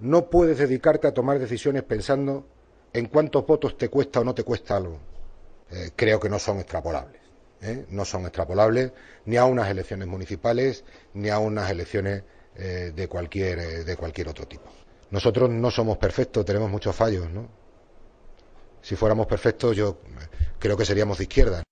No puedes dedicarte a tomar decisiones pensando en cuántos votos te cuesta o no te cuesta algo. Eh, creo que no son extrapolables. ¿eh? No son extrapolables ni a unas elecciones municipales ni a unas elecciones eh, de, cualquier, de cualquier otro tipo. Nosotros no somos perfectos, tenemos muchos fallos. Si fuéramos perfectos, yo creo que seríamos de izquierda.